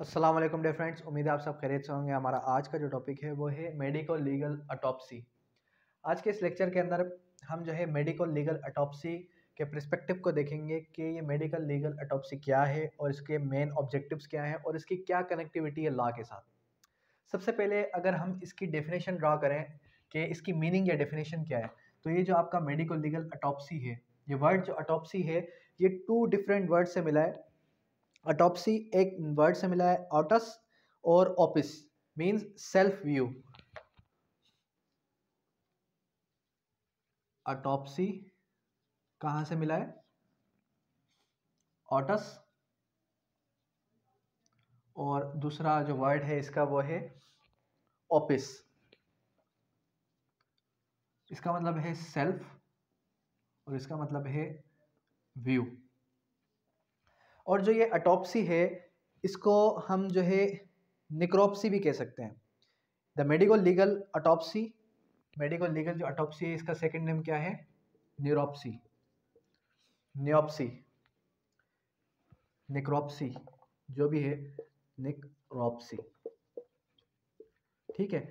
Aslam day friends उम्मीद है आप सब खरीद से होंगे हमारा आज का जो टॉपिक है वो है मेडिकल लीगल अटोपसी आज के इस लेक्चर के अंदर हम जो है मेडिकल लीगल अटोपसी के प्रस्पेक्टिव को देखेंगे कि ये मेडिकल लीगल अटोपसी क्या है और इसके मेन ऑब्जेक्टिव्स क्या हैं और इसकी क्या कनेक्टिविटी है लॉ के साथ सबसे पहले अगर हम इसकी डेफिनेशन ड्रा करें कि इसकी मीनिंग या डेफिनेशन क्या है तो ये जो आपका मेडिकल लीगल अटोपसी है ये वर्ड जो अटोपसी है ये टू डिफरेंट वर्ड से मिला है अटोपसी एक वर्ड से मिला है ऑटस और opsis means self view autopsy कहाँ से मिला है ऑटस और दूसरा जो वर्ड है इसका वो है ऑपिस इसका मतलब है सेल्फ और इसका मतलब है व्यू और जो ये अटोपसी है इसको हम जो है निक्रोपसी भी कह सकते हैं the medical legal autopsy medical legal जो अटोपसी है इसका सेकेंड नेम क्या है न्यूरोपसी न्योपसी निक्रोपसी जो भी है निक्रोपसी ठीक है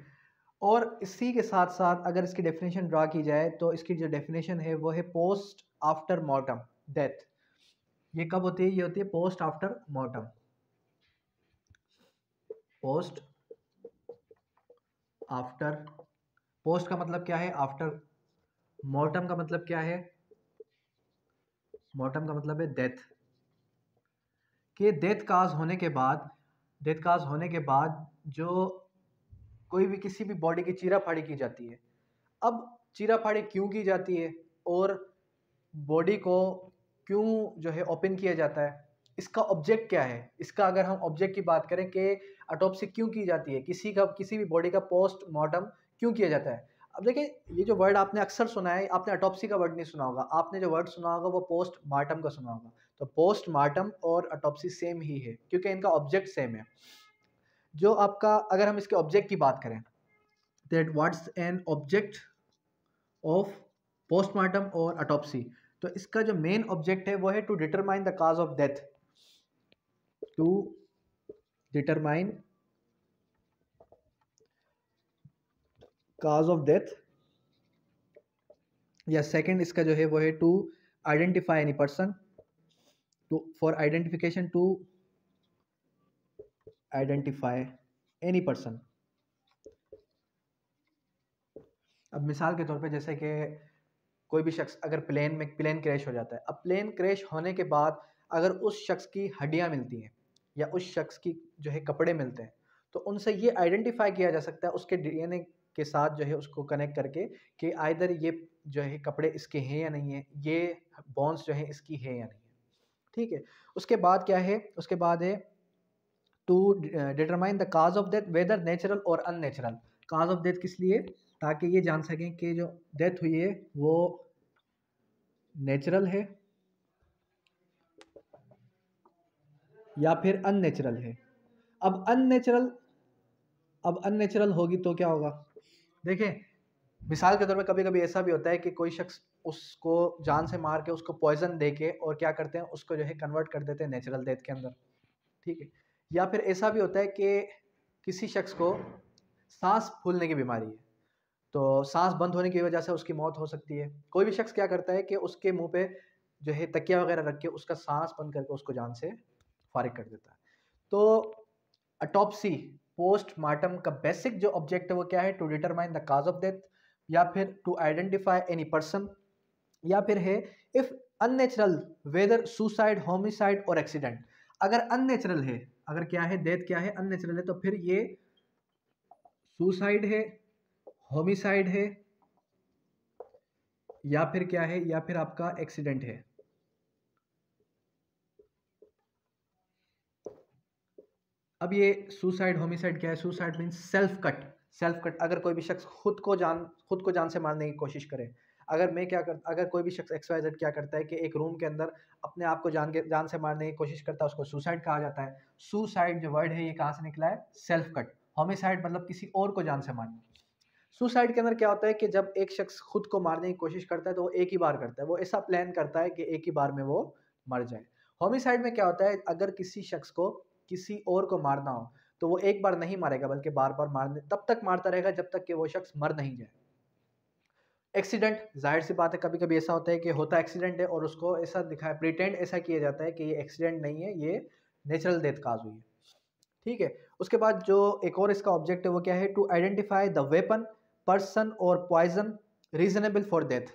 और इसी के साथ साथ अगर इसकी डेफिनेशन ड्रा की जाए तो इसकी जो डेफिनेशन है वो है पोस्ट आफ्टर मॉर्टम डेथ ये कब होती है ये होती है post after mortem post after post का मतलब क्या है आफ्टर मॉर्टम का मतलब क्या है मॉर्टम का मतलब है डेथ कि डेथ काज होने के बाद डेथ काज होने के बाद जो कोई भी किसी भी बॉडी की चीरा फाड़ी की जाती है अब चीरा फाड़ी क्यों की जाती है और बॉडी को क्यों जो है ओपन किया जाता है इसका ऑब्जेक्ट क्या है इसका अगर हम ऑब्जेक्ट की बात करें कि अटोपसी क्यों की जाती है किसी का किसी भी बॉडी का पोस्ट क्यों किया जाता है अब देखिए ये जो वर्ड आपने अक्सर सुना है आपने अटोपसी का वर्ड नहीं सुना होगा आपने जो वर्ड सुना होगा वो पोस्ट मार्टम का सुना होगा तो पोस्ट मार्टम और अटोपसी सेम ही है क्योंकि इनका ऑब्जेक्ट सेम है जो आपका अगर हम इसके ऑब्जेक्ट की बात करें that what's an object of postmortem और अटोपसी तो इसका जो मेन ऑब्जेक्ट है वो है to determine the cause of death to determine cause of death या सेकंड इसका जो है वो है to identify any person to for identification to identify any person अब मिसाल के तौर पे जैसे कि कोई भी शख्स अगर प्लेन में प्लेन क्रैश हो जाता है अब प्लेन क्रैश होने के बाद अगर उस शख्स की हड्डियाँ मिलती हैं या उस शख्स की जो है कपड़े मिलते हैं तो उनसे ये आइडेंटिफाई किया जा सकता है उसके डीएनए के साथ जो है उसको कनेक्ट करके कि आइधर ये जो है कपड़े इसके हैं या नहीं है ये बॉन्स जो है इसकी है या नहीं है ठीक है उसके बाद क्या है उसके बाद है to determine the cause of death whether natural और अननेचुरल काज ऑफ डेथ किस लिए ताकि ये जान सकें कि जो डेथ हुई है वो नेचुरल है या फिर अननेचुरल है अब अननेचुरल अब अननेचुरल होगी तो क्या होगा देखें मिसाल के तौर पर कभी कभी ऐसा भी होता है कि कोई शख्स उसको जान से मार के उसको पॉइजन दे के और क्या करते हैं उसको जो है कन्वर्ट कर देते हैं नेचुरल डेथ के अंदर ठीक है या फिर ऐसा भी होता है कि किसी शख्स को सांस फूलने की बीमारी है तो सांस बंद होने की वजह से उसकी मौत हो सकती है कोई भी शख्स क्या करता है कि उसके मुंह पे जो है तकिया वगैरह रख के उसका सांस बंद करके उसको जान से फारिग कर देता है तो अटोपसी पोस्टमार्टम का बेसिक जो ऑब्जेक्ट है वो क्या है to determine the cause of death या फिर टू आइडेंटिफाई एनी पर्सन या फिर है if unnatural whether suicide homicide और एक्सीडेंट अगर अननेचुरल है अगर क्या है डेथ क्या है अननेचुरल है तो फिर ये सुसाइड है होमिसाइड है या फिर क्या है या फिर आपका एक्सीडेंट है अब ये सुसाइड होमिसाइड क्या है suicide mean self cut self cut अगर कोई भी शख्स खुद को जान खुद को जान से मारने की कोशिश करे अगर मैं क्या कर अगर कोई भी शख्स एक्स वाई जेड क्या करता है कि एक रूम के अंदर अपने आप को जान के जान से मारने की कोशिश करता है उसको सुसाइड कहा जाता है सुसाइड जो वर्ड है ये कहाँ से निकला है सेल्फ कट होमिसाइड मतलब किसी और को जान से मारना सुसाइड के अंदर क्या होता है कि जब एक शख्स खुद को मारने की कोशिश करता है तो वो एक ही बार करता है वो ऐसा प्लान करता है कि एक ही बार में वो मर जाए होमिसाइड में क्या होता है अगर किसी शख्स को किसी और को मारना हो तो वो एक बार नहीं मारेगा बल्कि बार बार मारने तब तक मारता रहेगा जब तक कि वो शख्स मर नहीं जाए एक्सीडेंट जाहिर सी बात है कभी कभी ऐसा होता है कि होता एक्सीडेंट है और उसको ऐसा दिखाया प्रिटेंड ऐसा किया जाता है कि ये एक्सीडेंट नहीं है ये नेचुरल डेथ काज हुई है ठीक है उसके बाद जो एक और इसका ऑब्जेक्ट है वो क्या है to identify the weapon person or poison reasonable for death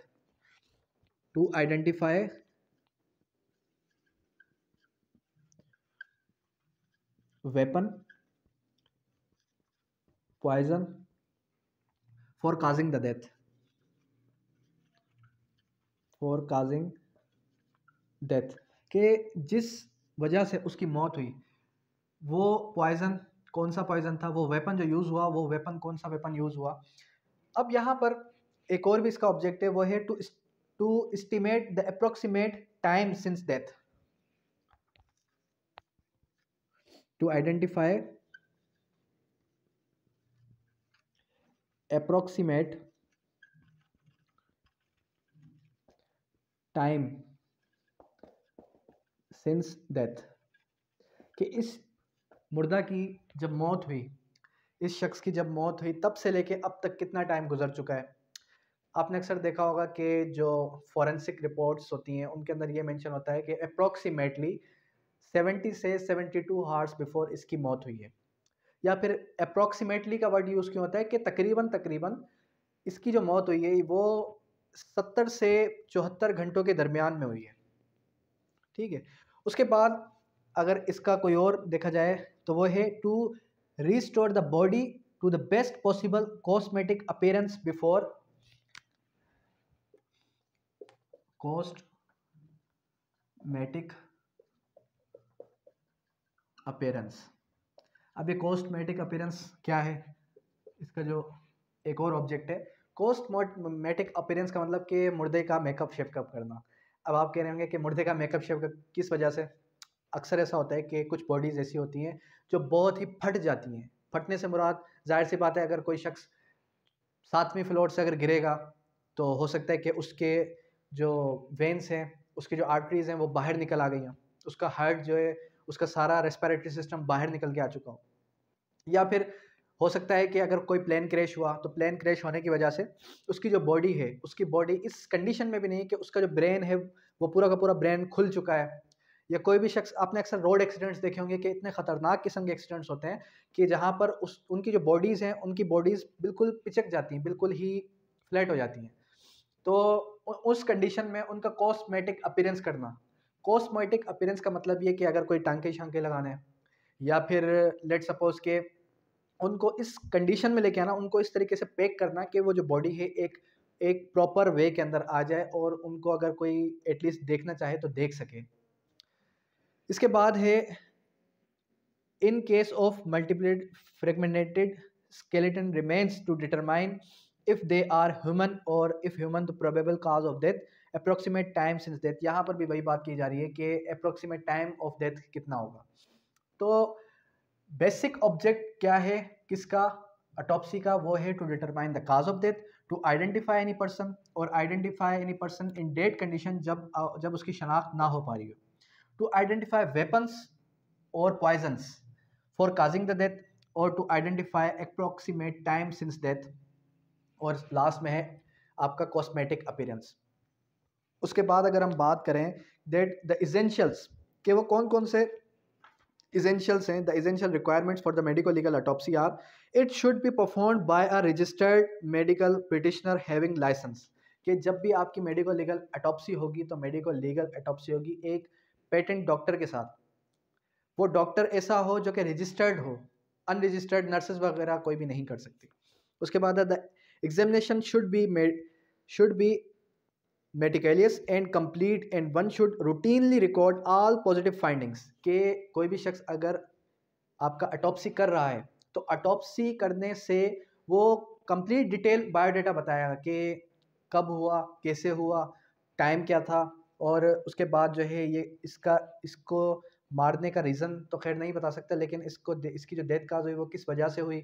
to identify weapon poison for causing the death for causing death के जिस वजह से उसकी मौत हुई वो पॉइज़न कौन सा पॉइज़न था वो वेपन जो यूज़ हुआ वो वेपन कौन सा वेपन यूज़ हुआ अब यहाँ पर एक और भी इसका ऑब्जेक्ट है वो है to to estimate the approximate time since death to identify approximate time since death कि इस मुर्दा की जब मौत हुई इस शख्स की जब मौत हुई तब से लेके अब तक कितना टाइम गुजर चुका है आपने अक्सर देखा होगा कि जो फॉरेंसिक रिपोर्ट्स होती हैं उनके अंदर ये मेंशन होता है कि अप्रोक्सीमेटली 70 से 72 हार्स बिफोर इसकी मौत हुई है या फिर अप्रॉक्सीमेटली का वर्ड यूज़ क्यों होता है कि तकरीबन तकरीबन इसकी जो मौत हुई है वो सत्तर से चौहत्तर घंटों के दरमियान में हुई है ठीक है उसके बाद अगर इसका कोई और देखा जाए तो वो है to restore the body to the best possible cosmetic appearance before cosmetic appearance अब ये cosmetic appearance क्या है इसका जो एक और ऑब्जेक्ट है कॉस्टमेटिक अपीयरेंस का मतलब कि मुर्दे का मेकअप शेपअप करना अब आप कह रहे होंगे कि मुर्दे का मेकअप शेपअप किस वजह से अक्सर ऐसा होता है कि कुछ बॉडीज़ ऐसी होती हैं जो बहुत ही फट जाती हैं फटने से मुराद जाहिर सी बात है अगर कोई शख्स सातवीं फ्लोर से अगर गिरेगा तो हो सकता है कि उसके जो वेंस हैं उसकी जो आर्टरीज़ हैं वो बाहर निकल आ गई हैं उसका हार्ट जो है उसका सारा रेस्पायरेटरी सिस्टम बाहर निकल के आ चुका हो या फिर हो सकता है कि अगर कोई प्लेन क्रैश हुआ तो प्लेन क्रैश होने की वजह से उसकी जो बॉडी है उसकी बॉडी इस कंडीशन में भी नहीं कि उसका जो ब्रेन है वो पूरा का पूरा ब्रेन खुल चुका है या कोई भी शख्स आपने अक्सर रोड एक्सीडेंट्स देखे होंगे कि इतने ख़तरनाक किस्म के एक्सीडेंट्स होते हैं कि जहाँ पर उस उनकी जो बॉडीज़ हैं उनकी बॉडीज़ बिल्कुल पिचक जाती हैं बिल्कुल ही फ्लैट हो जाती हैं तो उस कंडीशन में उनका कॉस्मेटिक अपीरेंस करना कॉस्मेटिक अपीरेंस का मतलब ये कि अगर कोई टांके शांके लगाने या फिर लेट सपोज के उनको इस कंडीशन में लेके आना उनको इस तरीके से पैक करना कि वो जो बॉडी है एक एक प्रॉपर वे के अंदर आ जाए और उनको अगर कोई एटलीस्ट देखना चाहे तो देख सके इसके बाद है in case of multiplied fragmented skeleton remains to determine if they are human और if human the probable cause of death approximate time since death यहाँ पर भी वही बात की जा रही है कि अप्रोक्सीमेट टाइम ऑफ डेथ कितना होगा तो बेसिक ऑब्जेक्ट क्या है किसका अटोपसी का वो है to determine the cause of death to identify any person और identify any person in dead condition जब जब उसकी शनाख्त ना हो पा रही हो टू आइडेंटिफाई वेपन्स और poisons for causing the death और to identify approximate time since death और लास्ट में है आपका कॉस्मेटिक अपीरेंस उसके बाद अगर हम बात करें दैट द इजेंशियल्स के वो कौन कौन से इजेंशियल्स हैं the essential requirements for the medico legal autopsy are it should be perform by a registered medical practitioner having license कि जब भी आपकी मेडिको लीगल अटोपसी होगी तो मेडिको लीगल अटोपसी होगी एक पेटेंट डॉक्टर के साथ वो डॉक्टर ऐसा हो जो कि रजिस्टर्ड हो अनरजिस्टर्ड नर्सेज वगैरह कोई भी नहीं कर सकती उसके बाद the examination should be made should be meticulous and complete and one should routinely record all positive findings के कोई भी शख्स अगर आपका अटोपसी कर रहा है तो अटोपसी करने से वो कंप्लीट डिटेल बायोडाटा बताएगा कि कब हुआ कैसे हुआ टाइम क्या था और उसके बाद जो है ये इसका इसको मारने का रीज़न तो खैर नहीं बता सकता लेकिन इसको इसकी जो डेथ काज हुई वो किस वजह से हुई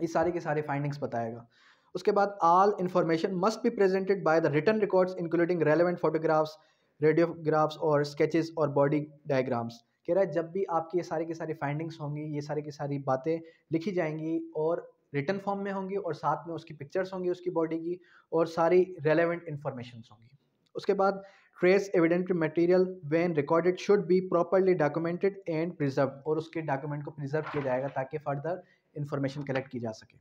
ये सारी के सारे फाइंडिंग्स बताएगा उसके बाद all information must be presented by the written records including relevant photographs radiographs और स्केचेस और बॉडी डायग्राम्स कह रहा है जब भी आपकी ये सारी की सारी फाइंडिंग्स होंगी ये सारी की सारी बातें लिखी जाएंगी और रिटर्न फॉर्म में होंगी और साथ में उसकी पिक्चर्स होंगी उसकी बॉडी की और सारी रेलिवेंट इन्फॉर्मेशन होंगी उसके बाद trace evident material when recorded should be properly documented and preserve और उसके डॉक्यूमेंट को प्रिजर्व किया जाएगा ताकि फर्दर इंफॉर्मेशन कलेक्ट की जा सके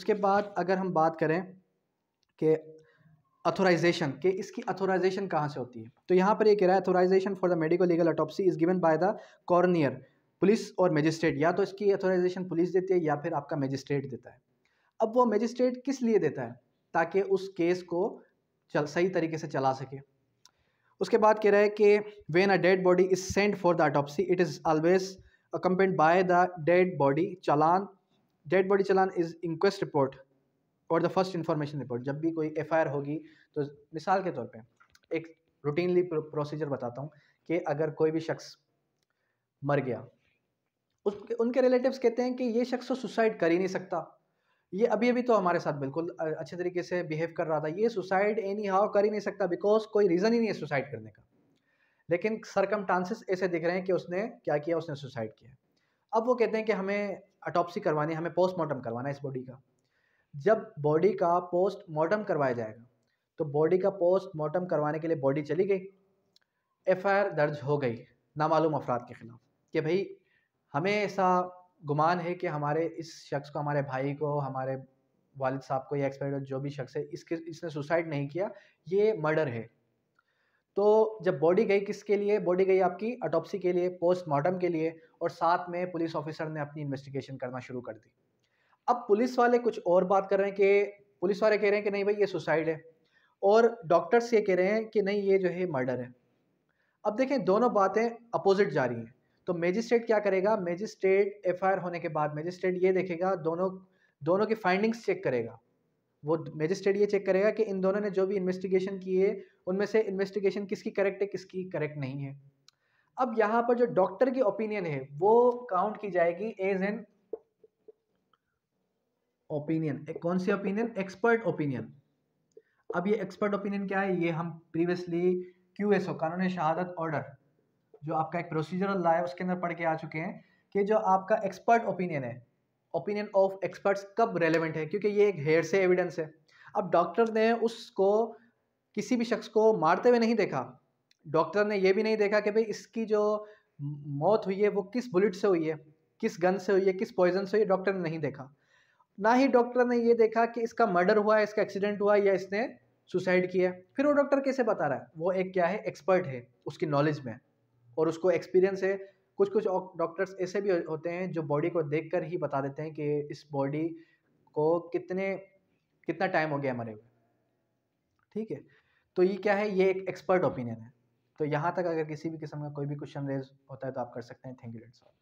उसके बाद अगर हम बात करें कि अथोराइजेशन के इसकी अथोराइजेशन कहाँ से होती है तो यहाँ पर ये कह रहा है authorization for the medical legal autopsy is given by the coroner police और मजिस्ट्रेट या तो इसकी अथोराइजेशन पुलिस देती है या फिर आपका मजिस्ट्रेट देता है अब वो मजिस्ट्रेट किस लिए देता है ताकि उस केस को चल सही तरीके से चला सके उसके बाद कह रहा है कि when a dead body is sent for the autopsy it is always accompanied by the dead body challan dead body challan is inquest report और द फर्स्ट इंफॉर्मेशन रिपोर्ट जब भी कोई एफ होगी तो मिसाल के तौर पर एक रूटीनली प्रोसीजर बताता हूँ कि अगर कोई भी शख्स मर गया उसके उनके रिलेटिव्स कहते हैं कि ये शख्स तो सुसाइड कर ही नहीं सकता ये अभी अभी तो हमारे साथ बिल्कुल अच्छे तरीके से बिहेव कर रहा था ये सुसाइड एनी हाउ कर ही नहीं सकता बिकॉज कोई रीज़न ही नहीं है सुसाइड करने का लेकिन सरकम ऐसे दिख रहे हैं कि उसने क्या किया उसने सुसाइड किया अब वो कहते हैं कि हमें अटॉप्सी करवानी हमें पोस्टमार्टम करवाना है इस बॉडी का जब बॉडी का पोस्टमार्टम करवाया जाएगा तो बॉडी का पोस्टमार्टम करवाने के लिए बॉडी चली गई एफ दर्ज हो गई नामालूम अफराद के ख़िलाफ़ कि भाई हमें ऐसा गुमान है कि हमारे इस शख्स को हमारे भाई को हमारे वालिद साहब को या एक्सपर्ट जो भी शख्स है इसके इसने सुसाइड नहीं किया ये मर्डर है तो जब बॉडी गई किसके लिए बॉडी गई आपकी अटोपसी के लिए पोस्टमार्टम के लिए और साथ में पुलिस ऑफिसर ने अपनी इन्वेस्टिगेशन करना शुरू कर दी अब पुलिस वाले कुछ और बात कर रहे हैं कि पुलिस वाले कह रहे हैं कि नहीं भाई ये सुसाइड है और डॉक्टर्स ये कह रहे हैं कि नहीं ये जो है मर्डर है अब देखें दोनों बातें अपोजिट जा रही हैं तो मेजिस्ट्रेट क्या करेगा मेजिस्ट्रेट एफ होने के बाद मेजिस्ट्रेट ये देखेगा दोनों दोनों की फाइंडिंग्स चेक करेगा वो मेजिस्ट्रेट ये चेक करेगा कि इन दोनों ने जो भी इन्वेस्टिगेशन की है उनमें से इन्वेस्टिगेशन किसकी करेक्ट है किसकी करेक्ट नहीं है अब यहाँ पर जो डॉक्टर की ओपिनियन है वो काउंट की जाएगी एज एन ओपिनियन कौन सी ओपिनियन एक्सपर्ट ओपिनियन अब ये एक्सपर्ट ओपिनियन क्या है ये हम प्रीवियसली क्यू एस ओ कानून शहादत ऑर्डर जो आपका एक प्रोसीजरल लॉ है उसके अंदर पढ़ के आ चुके हैं कि जो आपका एक्सपर्ट ओपिनियन है ओपिनियन ऑफ एक्सपर्ट्स कब रेलेवेंट है क्योंकि ये एक हेयर से एविडेंस है अब डॉक्टर ने उसको किसी भी शख्स को मारते हुए नहीं देखा डॉक्टर ने ये भी नहीं देखा कि भाई इसकी जो मौत हुई है वो किस बुलेट से हुई है किस गन से हुई है किस पॉइजन से हुई है डॉक्टर ने नहीं देखा ना ही डॉक्टर ने ये देखा कि इसका मर्डर हुआ है इसका एक्सीडेंट हुआ है या इसने सुसाइड किया फिर वो डॉक्टर कैसे बता रहा है वो एक क्या है एक्सपर्ट है उसकी नॉलेज में और उसको एक्सपीरियंस है कुछ कुछ डॉक्टर्स ऐसे भी होते हैं जो बॉडी को देख कर ही बता देते हैं कि इस बॉडी को कितने कितना टाइम हो गया मरे हुए ठीक है तो ये क्या है ये एक एक्सपर्ट ओपिनियन है तो यहाँ तक अगर किसी भी किस्म का कोई भी क्वेश्चन रेज होता है तो आप कर सकते हैं थैंक यू साहब